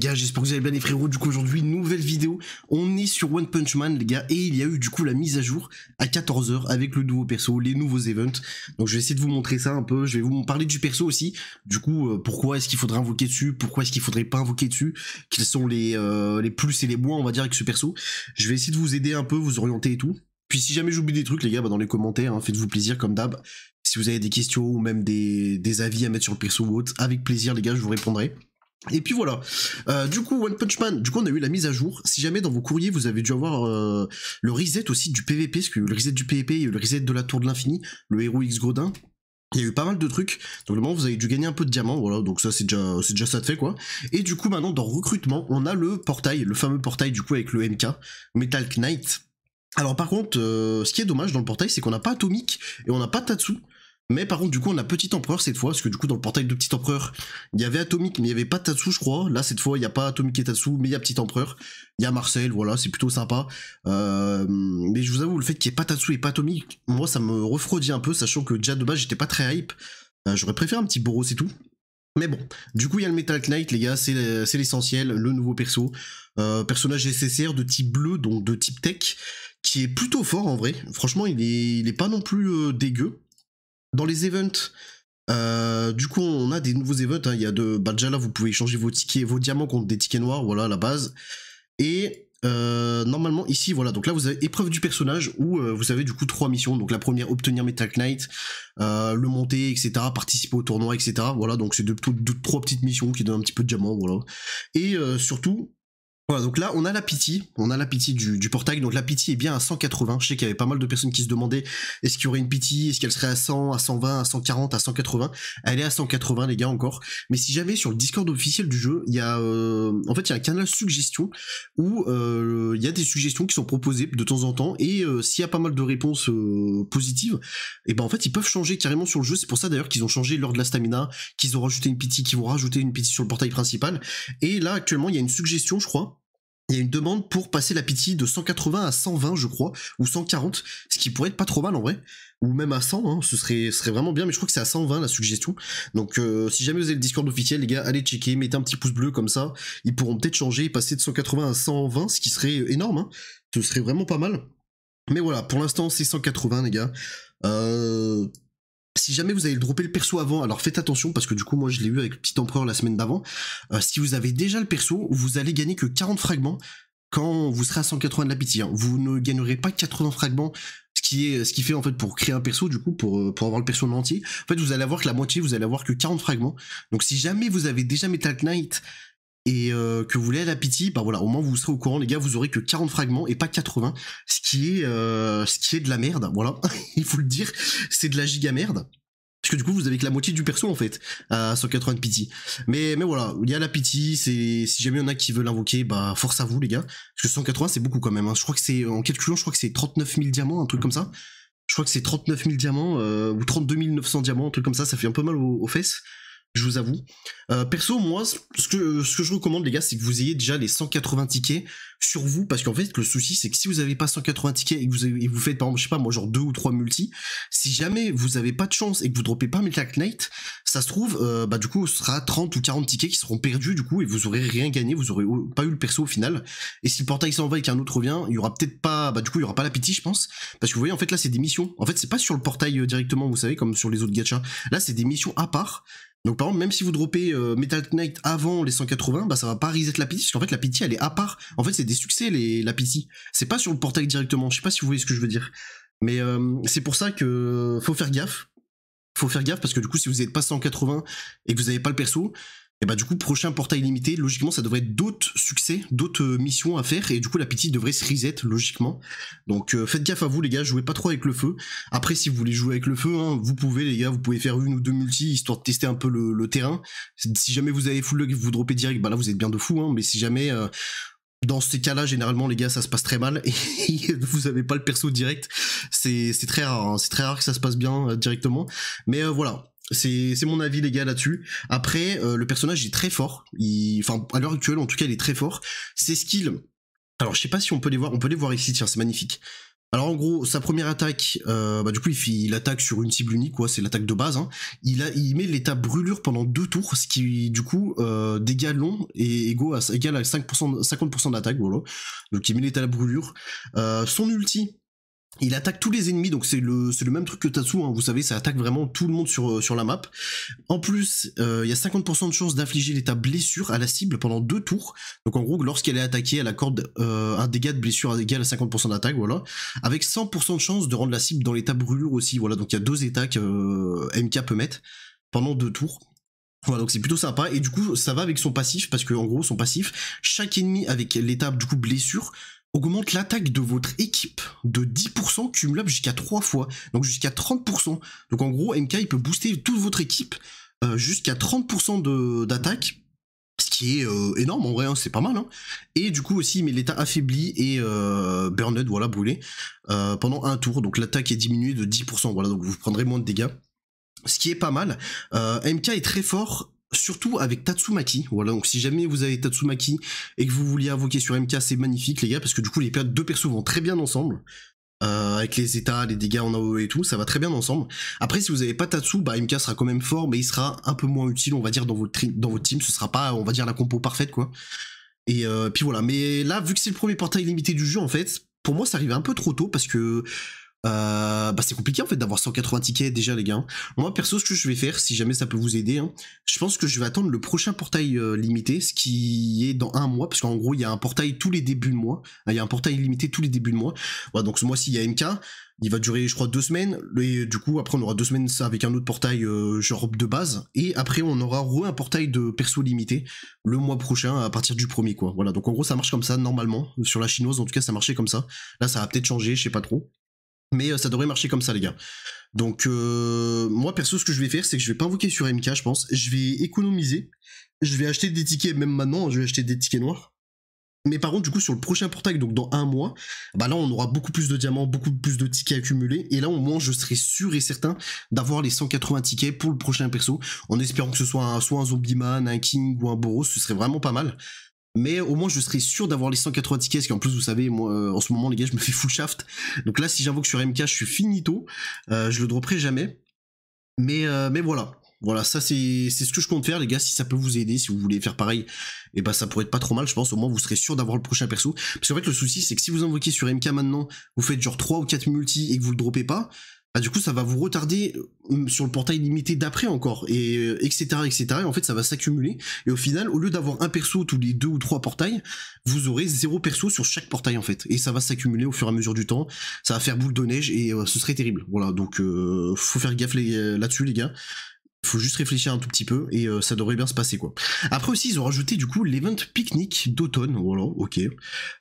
gars, j'espère que vous allez bien les frérots. Du coup aujourd'hui, nouvelle vidéo. On est sur One Punch Man les gars et il y a eu du coup la mise à jour à 14h avec le nouveau perso, les nouveaux events. Donc je vais essayer de vous montrer ça un peu, je vais vous parler du perso aussi. Du coup, euh, pourquoi est-ce qu'il faudrait invoquer dessus, pourquoi est-ce qu'il faudrait pas invoquer dessus, quels sont les, euh, les plus et les moins on va dire avec ce perso. Je vais essayer de vous aider un peu, vous orienter et tout. Puis si jamais j'oublie des trucs les gars, bah, dans les commentaires, hein, faites-vous plaisir comme d'hab. Si vous avez des questions ou même des, des avis à mettre sur le perso ou autre, avec plaisir les gars, je vous répondrai. Et puis voilà. Euh, du coup, One Punch Man, du coup, on a eu la mise à jour. Si jamais dans vos courriers, vous avez dû avoir euh, le reset aussi du PVP, parce que le reset du PVP, le reset de la tour de l'infini, le héros X godin Il y a eu pas mal de trucs, donc le moment vous avez dû gagner un peu de diamants, voilà, donc ça c'est déjà, c'est déjà ça de fait quoi. Et du coup maintenant dans recrutement, on a le portail, le fameux portail du coup avec le MK, Metal Knight. Alors par contre, euh, ce qui est dommage dans le portail, c'est qu'on n'a pas Atomic et on n'a pas Tatsu. Mais par contre, du coup, on a Petit Empereur cette fois, parce que du coup, dans le portail de Petit Empereur, il y avait Atomique, mais il n'y avait pas Tatsu, je crois. Là, cette fois, il n'y a pas Atomique et Tatsu, mais il y a Petit Empereur. Il y a Marcel, voilà, c'est plutôt sympa. Euh, mais je vous avoue, le fait qu'il n'y ait pas Tatsu et pas Atomique, moi, ça me refroidit un peu, sachant que déjà de base, j'étais pas très hype. Euh, j'aurais préféré un petit Boros et tout. Mais bon, du coup, il y a le Metal Knight, les gars, c'est l'essentiel, le nouveau perso. Euh, personnage SSR de type bleu, donc de type tech, qui est plutôt fort en vrai. Franchement, il n'est il est pas non plus dégueu. Dans les events, euh, du coup, on a des nouveaux events. Hein. Il y a de, bah déjà là, vous pouvez échanger vos tickets, vos diamants contre des tickets noirs, voilà, la base. Et euh, normalement, ici, voilà, donc là, vous avez épreuve du personnage où euh, vous avez du coup trois missions. Donc la première, obtenir Metal Knight, le monter, etc., participer au tournoi, etc. Voilà, donc c'est deux, deux, trois petites missions qui donnent un petit peu de diamants, voilà. Et surtout, voilà, donc là, on a la pitié, on a la pitié du, portail, donc la pitié est bien à 180, je sais qu'il y avait pas mal de personnes qui se demandaient est-ce qu'il y aurait une pitié, est-ce qu'elle serait à 100, à 120, à 140, à 180, elle est à 180 les gars encore, mais si jamais sur le Discord officiel du jeu, il y a, euh, en fait il y a un canal suggestion où euh, il y a des suggestions qui sont proposées de temps en temps, et euh, s'il y a pas mal de réponses positives, et eh ben en fait ils peuvent changer carrément sur le jeu, c'est pour ça d'ailleurs qu'ils ont changé l'heure de la stamina, qu'ils ont rajouté une pitié, qu'ils vont rajouter une pitié sur le portail principal, et là actuellement il y a une suggestion je crois, il y a une demande pour passer la pitié de 180 à 120, je crois, ou 140, ce qui pourrait être pas trop mal en vrai, ou même à 100, hein, ce serait, serait vraiment bien, mais je crois que c'est à 120 la suggestion. Donc euh, si jamais vous avez le Discord officiel, les gars, allez checker, mettez un petit pouce bleu comme ça, ils pourront peut-être changer et passer de 180 à 120, ce qui serait euh, énorme, hein. ce serait vraiment pas mal. Mais voilà, pour l'instant c'est 180 les gars. Euh, si jamais vous avez droppé le perso avant, alors faites attention parce que du coup moi je l'ai eu avec petit empereur la semaine d'avant, euh, si vous avez déjà le perso, vous allez gagner que 40 fragments quand vous serez à 180 de la pitié. Hein. Vous ne gagnerez pas 80 fragments, ce qui est ce qui fait en fait pour créer un perso du coup pour euh, pour avoir le perso en entier. En fait, vous allez avoir que la moitié, vous allez avoir que 40 fragments. Donc si jamais vous avez déjà Metal Knight et euh, que vous voulez la pitié, bah voilà, au moins vous serez au courant, les gars, vous aurez que 40 fragments et pas 80, ce qui est, euh, ce qui est de la merde, voilà, il faut le dire, c'est de la giga merde. Parce que du coup, vous avez que la moitié du perso en fait, à 180 de pitié. Mais, mais voilà, il y a la pitié, c'est, si jamais il y en a qui veulent l'invoquer, bah force à vous les gars. Parce que 180 c'est beaucoup quand même, hein. je crois que c'est, en calculant, je crois que c'est 39 000 diamants, un truc comme ça. Je crois que c'est 39 000 diamants, euh, ou 32 900 diamants, un truc comme ça, ça fait un peu mal aux fesses je vous avoue. Euh, perso, moi, ce que, je recommande, les gars, c'est que vous ayez déjà les 180 tickets sur vous, parce qu'en fait, le souci, c'est que si vous n'avez pas 180 tickets et que vous, vous faites, par exemple, je sais pas, moi, genre deux ou trois multi, si jamais vous n'avez pas de chance et que vous dropez pas Metal Knight, ça se trouve, euh, bah, du coup, ce sera 30 ou 40 tickets qui seront perdus, du coup, et vous aurez rien gagné, vous aurez pas eu le perso au final. Et si le portail s'en va et qu'un autre revient, il y aura peut-être pas, bah, du coup, il y aura pas l'appétit, je pense, parce que vous voyez, en fait, là, c'est des missions. En fait, c'est pas sur le portail euh, directement, vous savez, comme sur les autres gachas. Là, c'est des missions à part donc par exemple, même si vous dropez euh, Metal Knight avant les 180, bah ça va pas reset la pitié, parce qu'en fait la pitié elle est à part. En fait c'est des succès les la pitié. C'est pas sur le portail directement. Je sais pas si vous voyez ce que je veux dire. Mais euh, c'est pour ça que faut faire gaffe. Faut faire gaffe parce que du coup si vous n'êtes pas 180 et que vous n'avez pas le perso, et bah du coup, prochain portail limité, logiquement, ça devrait être d'autres succès, d'autres euh, missions à faire, et du coup, l'appétit devrait se reset, logiquement. Donc euh, faites gaffe à vous, les gars, jouez pas trop avec le feu. Après, si vous voulez jouer avec le feu, hein, vous pouvez, les gars, vous pouvez faire une ou deux multi, histoire de tester un peu le, terrain. Si jamais vous avez full luck et vous dropez direct, bah là, vous êtes bien de fou, hein. mais si jamais... Euh, dans ces cas-là, généralement, les gars, ça se passe très mal et vous avez pas le perso direct. C'est très rare, hein. c'est très rare que ça se passe bien directement. Mais voilà, c'est mon avis les gars là-dessus. Après, euh, le personnage est très fort. Il... Enfin, à l'heure actuelle, en tout cas, il est très fort. Ses skills. Alors, je sais pas si on peut les voir. On peut les voir ici. Tiens, c'est magnifique. Alors en gros, sa première attaque, euh, bah, du coup il, il, attaque sur une cible unique, quoi, c'est l'attaque de base. Hein. Il, a, il met l'état brûlure pendant deux tours, ce qui du coup euh, dégâts longs et égaux à, égal à 5%, 50% d'attaque, voilà. Donc il met l'état brûlure. Euh, son ulti, il attaque tous les ennemis, donc c'est le, même truc que Tatsu, hein. vous savez, ça attaque vraiment tout le monde sur, euh, la map. En plus, euh, il y a 50% de chance d'infliger l'état blessure à la cible pendant deux tours. Donc en gros, lorsqu'elle est attaquée, elle accorde euh, un dégât de blessure égal à 50% d'attaque, voilà. Avec 100% de chance de rendre la cible dans l'état brûlure aussi, voilà. Donc il y a deux états que MK peut mettre pendant deux tours. Voilà, donc c'est plutôt sympa. Et du coup, ça va avec son passif, parce que en gros, son passif, chaque ennemi avec l'état du coup blessure augmente l'attaque de votre équipe de 10% cumulable jusqu'à 3 fois, donc jusqu'à 30%. Donc en gros, MK, il peut booster toute votre équipe euh, jusqu'à 30% d'attaque, ce qui est euh, énorme en vrai, hein, c'est pas mal. Hein. Et du coup aussi, il met l'état affaibli et euh, burned, voilà, brûlé, euh, pendant un tour. Donc l'attaque est diminuée de 10%, voilà, donc vous prendrez moins de dégâts. Ce qui est pas mal. MK est très fort Surtout avec Tatsumaki, voilà, donc si jamais vous avez Tatsumaki et que vous vouliez invoquer sur MK, c'est magnifique les gars, parce que du coup les deux persos vont très bien ensemble, euh, avec les états, les dégâts en AOE et tout, ça va très bien ensemble. Après, si vous n'avez pas Tatsu, bah MK sera quand même fort, mais il sera un peu moins utile, on va dire, dans votre, dans votre team. Ce sera pas, on va dire, la compo parfaite, quoi. Et euh, puis voilà. Mais là, vu que c'est le premier portail limité du jeu, en fait, pour moi, ça arrive un peu trop tôt parce que euh, bah c'est compliqué en fait d'avoir 180 tickets déjà les gars. Moi perso ce que je vais faire si jamais ça peut vous aider, hein, je pense que je vais attendre le prochain portail euh, limité, ce qui est dans un mois, parce qu'en gros il y a un portail tous les débuts de mois, ah, il y a un portail limité tous les débuts de mois. Voilà, donc ce mois-ci il y a MK, il va durer je crois deux semaines, et du coup après on aura deux semaines ça avec un autre portail euh, genre de base, et après on aura un portail de perso limité le mois prochain à partir du premier quoi. Voilà, donc en gros ça marche comme ça normalement, sur la chinoise en tout cas ça marchait comme ça. Là ça va peut-être changer, je sais pas trop. Mais euh, ça devrait marcher comme ça, les gars. Donc, euh, moi, perso, ce que je vais faire, c'est que je vais pas invoquer sur MK, je pense. Je vais économiser. Je vais acheter des tickets, même maintenant, je vais acheter des tickets noirs. Mais par contre, du coup, sur le prochain portail, donc dans un mois, bah là, on aura beaucoup plus de diamants, beaucoup plus de tickets accumulés. Et là, au moins, je serai sûr et certain d'avoir les 180 tickets pour le prochain perso, en espérant que ce soit un, soit un Zombie Man, un King ou un Boros, ce serait vraiment pas mal mais au moins je serai sûr d'avoir les 180 tickets, parce en plus vous savez, moi euh, en ce moment les gars je me fais full shaft, donc là si j'invoque sur MK je suis finito, euh, je le dropperai jamais, mais, euh, mais voilà, voilà ça c'est ce que je compte faire les gars, si ça peut vous aider, si vous voulez faire pareil, et bah ben, ça pourrait être pas trop mal je pense, au moins vous serez sûr d'avoir le prochain perso, parce qu'en fait le souci c'est que si vous invoquez sur MK maintenant, vous faites genre 3 ou 4 multi et que vous le dropez pas, bah, du coup, ça va vous retarder euh, sur le portail limité d'après encore, et etc., euh, etc. Et en fait, ça va s'accumuler. Et au final, au lieu d'avoir un perso tous les deux ou trois portails, vous aurez zéro perso sur chaque portail en fait. Et ça va s'accumuler au fur et à mesure du temps. Ça va faire boule de neige et euh, ce serait terrible. Voilà, donc euh, faut faire gaffe là-dessus les gars faut juste réfléchir un tout petit peu et euh, ça devrait bien se passer quoi. Après aussi ils ont rajouté du coup l'event pique-nique d'automne, voilà, oh ok.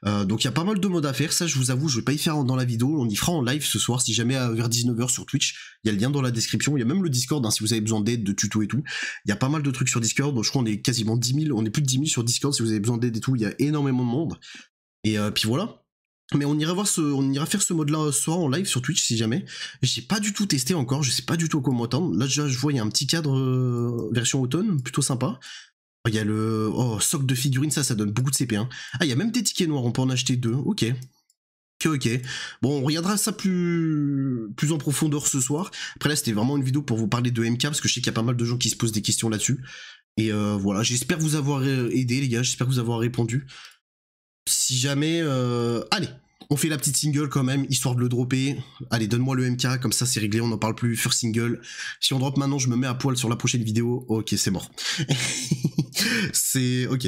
Euh, donc il y a pas mal de modes à faire, ça je vous avoue je vais pas y faire dans la vidéo, on y fera en live ce soir si jamais à, vers 19h sur Twitch, il y a le lien dans la description, il y a même le Discord hein, si vous avez besoin d'aide, de tuto et tout. Il y a pas mal de trucs sur Discord, donc je crois on est quasiment 10 000, on est plus de 10 000 sur Discord si vous avez besoin d'aide et tout, il y a énormément de monde. Et euh, puis voilà, mais on ira voir ce, on ira faire ce mode-là ce soir en live sur Twitch si jamais. J'ai pas du tout testé encore, je sais pas du tout comment attendre. Là déjà, je vois il y a un petit cadre euh, version automne, plutôt sympa. Il y a le oh, socle de figurines, ça, ça donne beaucoup de CP. Hein. Ah, il y a même des tickets noirs, on peut en acheter deux. Ok, Ok, ok. Bon, on regardera ça plus, plus en profondeur ce soir. Après là, c'était vraiment une vidéo pour vous parler de MK, parce que je sais qu'il y a pas mal de gens qui se posent des questions là-dessus. Et euh, voilà, j'espère vous avoir euh, aidé, les gars, j'espère vous avoir répondu si jamais... Euh... Allez, on fait la petite single quand même, histoire de le dropper. Allez, donne-moi le MK, comme ça c'est réglé, on n'en parle plus, first single. Si on drop maintenant, je me mets à poil sur la prochaine vidéo. Ok, c'est mort. c'est... Ok.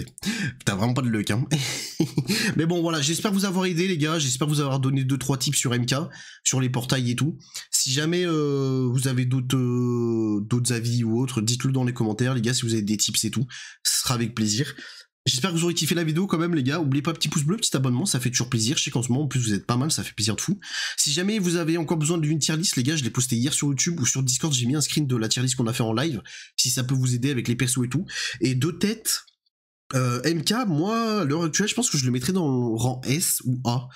T'as vraiment pas de luck, hein. Mais bon, voilà, j'espère vous avoir aidé, les gars. J'espère vous avoir donné 2-3 tips sur MK, sur les portails et tout. Si jamais euh, vous avez d'autres euh, d'autres avis ou autres, dites-le dans les commentaires, les gars, si vous avez des tips et tout. Ce sera avec plaisir. J'espère que vous aurez kiffé la vidéo quand même les gars, oubliez pas petit pouce bleu, petit abonnement, ça fait toujours plaisir, je sais qu'en ce moment en plus vous êtes pas mal, ça fait plaisir de fou. Si jamais vous avez encore besoin d'une tier list les gars, je l'ai posté hier sur YouTube ou sur Discord, j'ai mis un screen de la tier list qu'on a fait en live, si ça peut vous aider avec les persos et tout. Et deux têtes euh, MK, moi, à l'heure actuelle, je pense que je le mettrais dans le rang S ou A.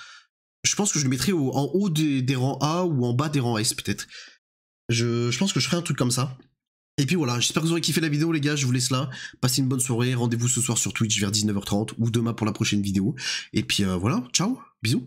Je pense que je le mettrais en haut des, rangs A ou en bas des rangs S peut-être. Je, je pense que je ferai un truc comme ça. Et puis voilà, j'espère que vous aurez kiffé la vidéo les gars, je vous laisse là, passez une bonne soirée, rendez-vous ce soir sur Twitch vers 19h30 ou demain pour la prochaine vidéo. Et puis euh, voilà, ciao, bisous